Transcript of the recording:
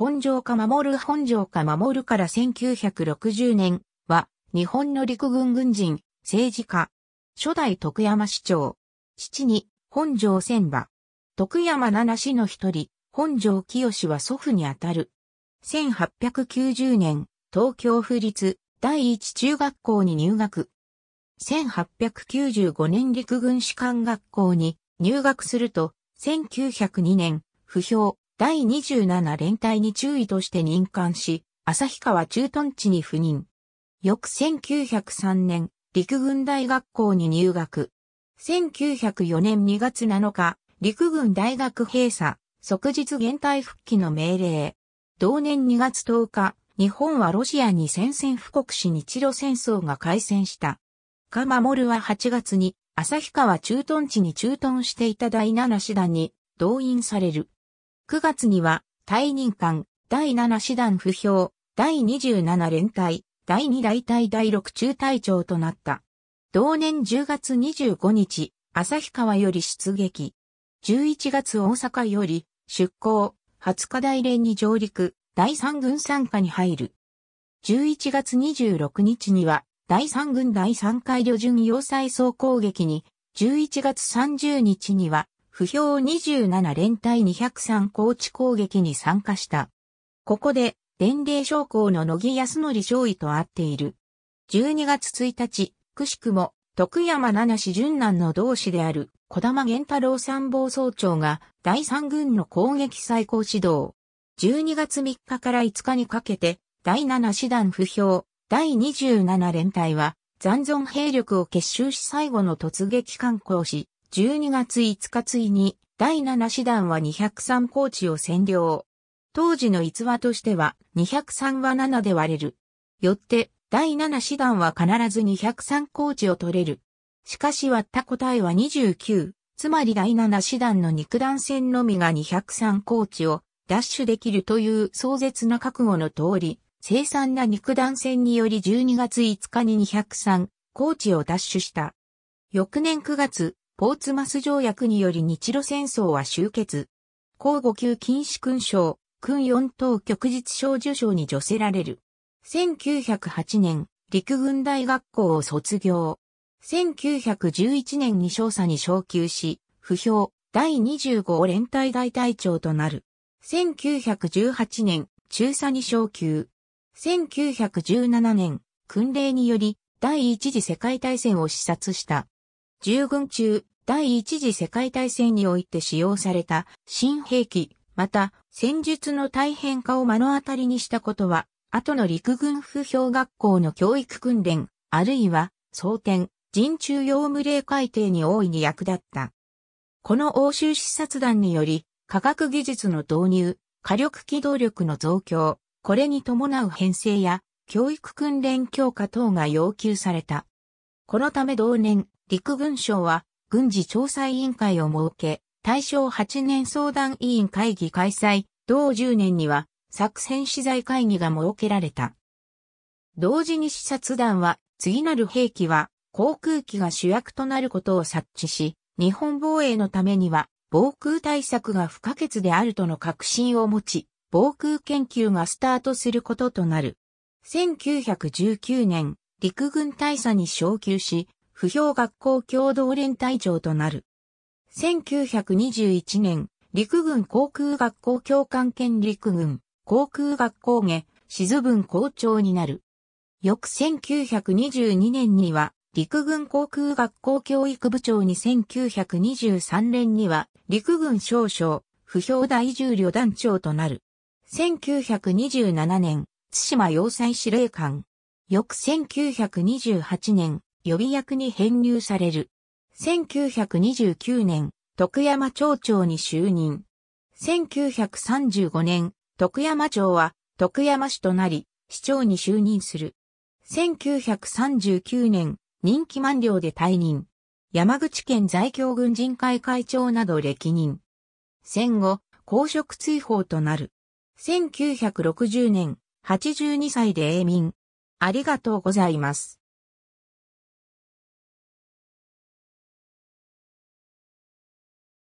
本城か守る本城か守るから1960年は、日本の陸軍軍人、政治家、初代徳山市長、父に本城千馬、徳山七氏の一人、本城清は祖父にあたる。1890年、東京府立第一中学校に入学。1895年陸軍士官学校に入学すると、1902年、不評、第27連隊に注意として任官し、旭川駐屯地に赴任。翌1903年、陸軍大学校に入学。1904年2月7日、陸軍大学閉鎖、即日現退復帰の命令。同年2月10日、日本はロシアに宣戦布告し日露戦争が開戦した。か守は8月に、旭川駐屯地に駐屯していた第7師団に動員される。9月には、退任艦、第7師団不評、第27連隊、第2大隊第6中隊長となった。同年10月25日、旭川より出撃。11月大阪より出港、20日大連に上陸、第3軍参加に入る。11月26日には、第3軍第3回旅順要塞総攻撃に、11月30日には、不評27連隊203高地攻撃に参加した。ここで、伝令将校の野木康則上位と会っている。12月1日、くしくも、徳山七志順南の同志である、小玉玄太郎参謀総長が、第三軍の攻撃最高指導。12月3日から5日にかけて、第7師団不評、第27連隊は、残存兵力を結集し最後の突撃観光し、12月5日ついに、第7師団は203高地を占領。当時の逸話としては、203は7で割れる。よって、第7師団は必ず203高地を取れる。しかし割った答えは29、つまり第7師団の肉弾戦のみが203高地を奪取できるという壮絶な覚悟の通り、生産な肉弾戦により12月5日に203高地を奪取した。翌年9月、ポーツマス条約により日露戦争は終結。交互級禁止勲章、勲四等旭日小受章に助せられる。1908年、陸軍大学校を卒業。1911年に少佐に昇級し、不評、第25連隊大隊長となる。1918年、中佐に昇級。1917年、訓令により、第一次世界大戦を視察した。従軍中、第一次世界大戦において使用された新兵器、また戦術の大変化を目の当たりにしたことは、後の陸軍不評学校の教育訓練、あるいは、蒼天、人中用無礼改定に大いに役立った。この欧州視察団により、科学技術の導入、火力機動力の増強、これに伴う編成や、教育訓練強化等が要求された。このため同年、陸軍省は、軍事調査委員会を設け、大正8年相談委員会議開催、同10年には作戦資材会議が設けられた。同時に視察団は、次なる兵器は航空機が主役となることを察知し、日本防衛のためには防空対策が不可欠であるとの確信を持ち、防空研究がスタートすることとなる。1919年、陸軍大佐に昇級し、不評学校共同連隊長となる。1921年、陸軍航空学校教官兼陸軍航空学校下、静文校長になる。翌1922年には、陸軍航空学校教育部長に1923年には、陸軍少将、不評大重旅団長となる。1927年、津島要塞司令官。翌1928年、予備役に編入される。1929年、徳山町長に就任。1935年、徳山町は徳山市となり、市長に就任する。1939年、任期満了で退任。山口県在京軍人会会長など歴任。戦後、公職追放となる。1960年、82歳で永民。ありがとうございます。